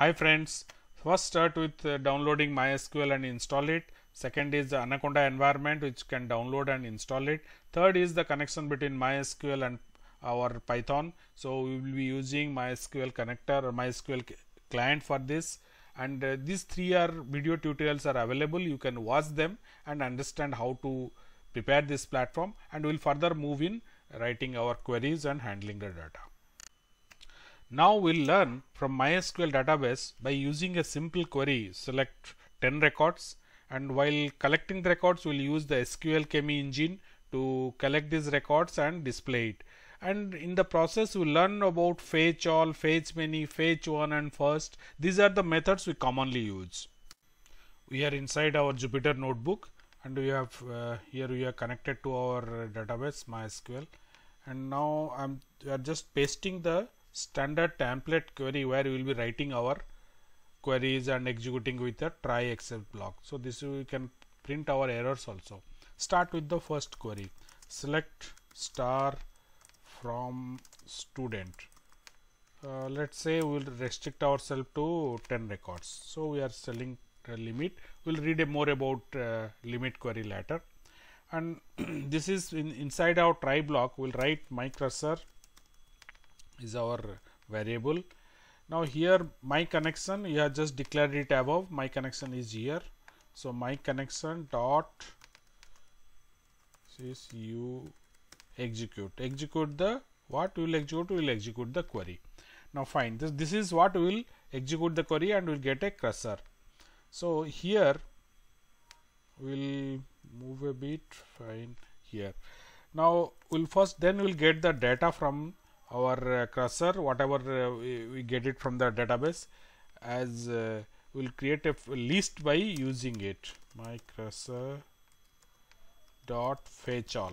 Hi friends, first start with uh, downloading MySQL and install it. Second is the Anaconda environment which can download and install it. Third is the connection between MySQL and our Python. So we will be using MySQL connector or MySQL client for this. And uh, these three are video tutorials are available. You can watch them and understand how to prepare this platform and we'll further move in writing our queries and handling the data. Now we'll learn from MySQL database by using a simple query select 10 records and while collecting the records we'll use the SQL Chemi engine to collect these records and display it. And in the process we will learn about fetch all, fetch many, fetch one and first. These are the methods we commonly use. We are inside our Jupyter notebook and we have uh, here we are connected to our database MySQL and now I'm we are just pasting the standard template query where we will be writing our queries and executing with a try except block. So, this we can print our errors also. Start with the first query select star from student. Uh, let's say we will restrict ourselves to 10 records. So, we are selling limit. We will read more about uh, limit query later and this is in, inside our try block we will write my cursor is our variable. Now here my connection you have just declared it above my connection is here. So my connection dot is you execute execute the what we will execute we will execute the query. Now fine this this is what we will execute the query and we'll get a cursor. So here we'll move a bit fine here. Now we'll first then we'll get the data from our uh, cursor whatever uh, we, we, get it from the database as uh, we will create a list by using it my cursor dot fetch all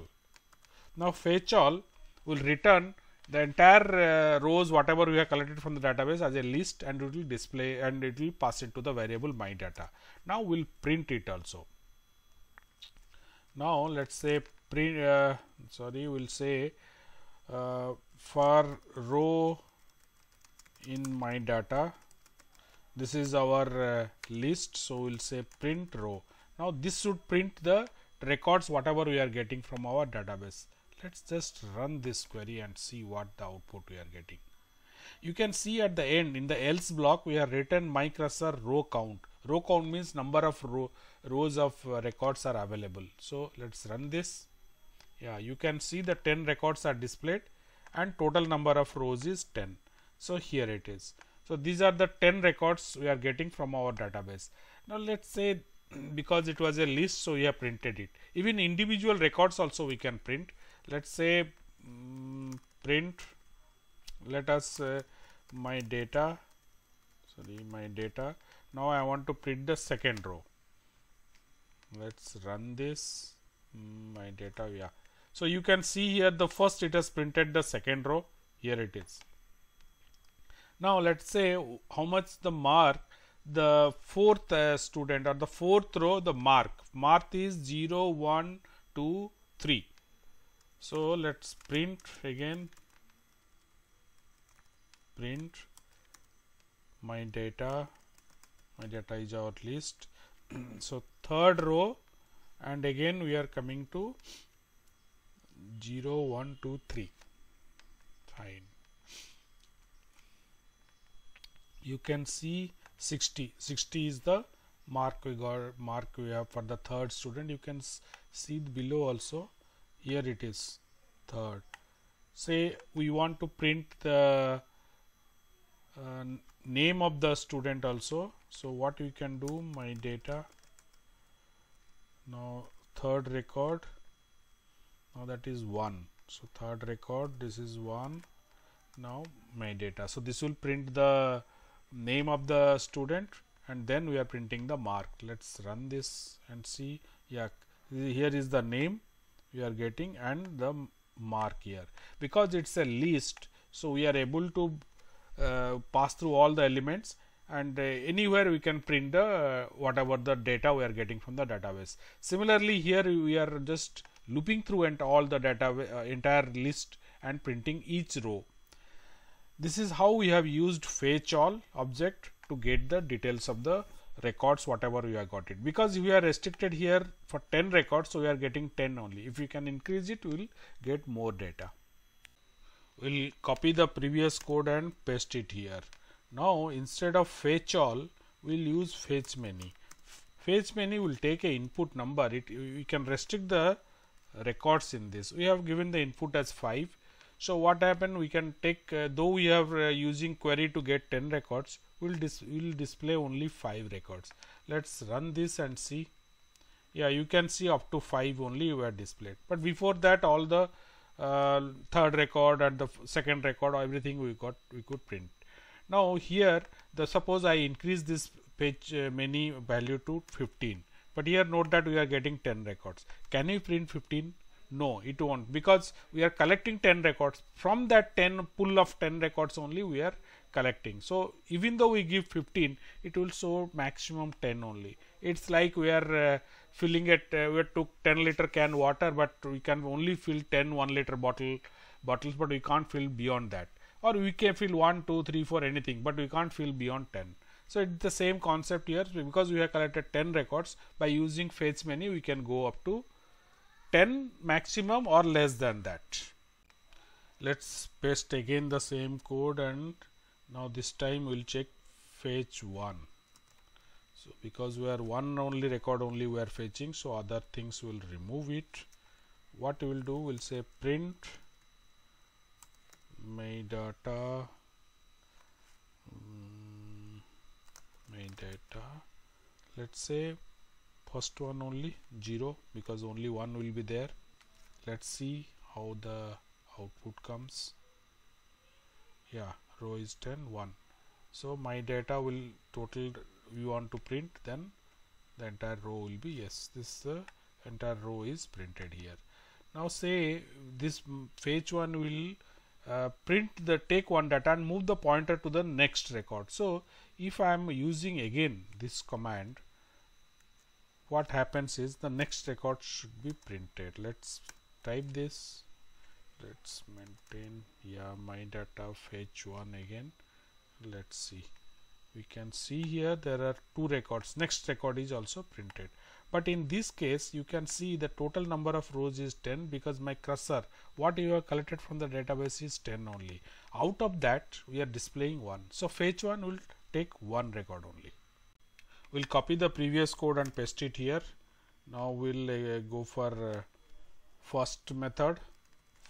now fetch all will return the entire uh, rows whatever we have collected from the database as a list and it will display and it will pass it to the variable my data now we'll print it also now let's say print uh, sorry we'll say uh, for row in my data this is our uh, list so we'll say print row now this should print the records whatever we are getting from our database let's just run this query and see what the output we are getting you can see at the end in the else block we have written my cursor row count row count means number of row rows of uh, records are available so let's run this yeah you can see the 10 records are displayed and total number of rows is 10. So, here it is. So, these are the 10 records we are getting from our database. Now, let us say because it was a list, so we have printed it. Even individual records also we can print. Mm, let us say um, print, let us uh, my data, sorry my data. Now, I want to print the second row. Let us run this, mm, my data, yeah so, you can see here the first it has printed the second row here it is. Now, let us say how much the mark the fourth uh, student or the fourth row the mark mark is 0 1 2 3. So, let us print again print my data my data is our list. so, third row and again we are coming to 0 1 2 3 fine you can see 60 60 is the mark we got mark we have for the third student you can see below also here it is third say we want to print the uh, name of the student also so what we can do my data now third record now that is 1 so third record this is 1 now my data so this will print the name of the student and then we are printing the mark let's run this and see yeah here is the name we are getting and the mark here because it's a list so we are able to uh, pass through all the elements and uh, anywhere we can print the uh, whatever the data we are getting from the database similarly here we are just looping through and all the data uh, entire list and printing each row. This is how we have used fetch all object to get the details of the records whatever we have got it because we are restricted here for 10 records so we are getting 10 only if we can increase it we will get more data we'll copy the previous code and paste it here now instead of fetch all we'll use fetch many fetch many will take a input number it we can restrict the records in this. We have given the input as 5. So, what happened we can take uh, though we are uh, using query to get 10 records we will dis will display only 5 records. Let us run this and see. Yeah you can see up to 5 only were displayed, but before that all the uh, third record and the second record everything we got we could print. Now here the suppose I increase this page uh, many value to 15 but here note that we are getting 10 records. Can we print 15? No, it won't because we are collecting 10 records from that 10 pull of 10 records only we are collecting. So, even though we give 15, it will show maximum 10 only. It's like we are uh, filling it, uh, we took 10 liter can water, but we can only fill 10 1 liter bottle bottles, but we can't fill beyond that or we can fill 1, 2, 3, 4 anything, but we can't fill beyond 10. So it's the same concept here because we have collected 10 records by using fetch menu we can go up to 10 maximum or less than that. Let's paste again the same code and now this time we'll check fetch 1. So because we are one only record only we are fetching so other things will remove it. What we will do we'll say print my data main data let's say first one only 0 because only one will be there let's see how the output comes yeah row is 10 1 so my data will total we want to print then the entire row will be yes this uh, entire row is printed here now say this page one will uh, print the take one data and move the pointer to the next record. So, if I am using again this command, what happens is the next record should be printed. Let's type this. Let's maintain yeah my data fetch one again. Let's see. We can see here there are two records. Next record is also printed but in this case you can see the total number of rows is 10 because my cursor what you have collected from the database is 10 only out of that we are displaying one so fetch one will take one record only we'll copy the previous code and paste it here now we'll uh, go for uh, first method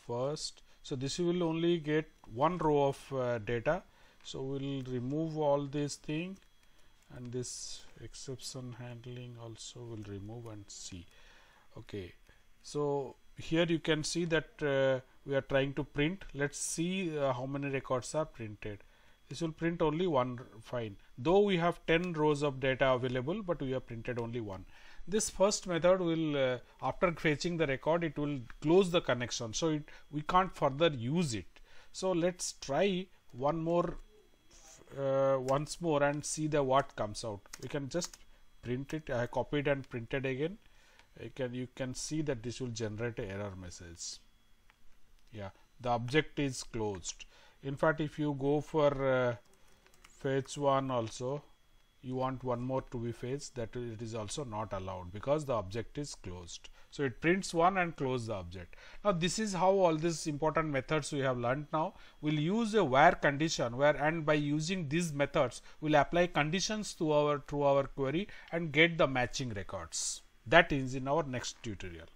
first so this will only get one row of uh, data so we'll remove all this thing and this exception handling also will remove and see okay so here you can see that uh, we are trying to print let's see uh, how many records are printed this will print only one fine though we have 10 rows of data available but we have printed only one this first method will uh, after fetching the record it will close the connection so it we can't further use it so let's try one more uh, once more and see the what comes out we can just print it I uh, copied and printed again you can you can see that this will generate error message yeah the object is closed in fact if you go for uh, phase 1 also you want one more to be phase that it is also not allowed because the object is closed so, it prints one and close the object. Now, this is how all these important methods we have learned now. We will use a where condition where and by using these methods we will apply conditions to our to our query and get the matching records. That is in our next tutorial.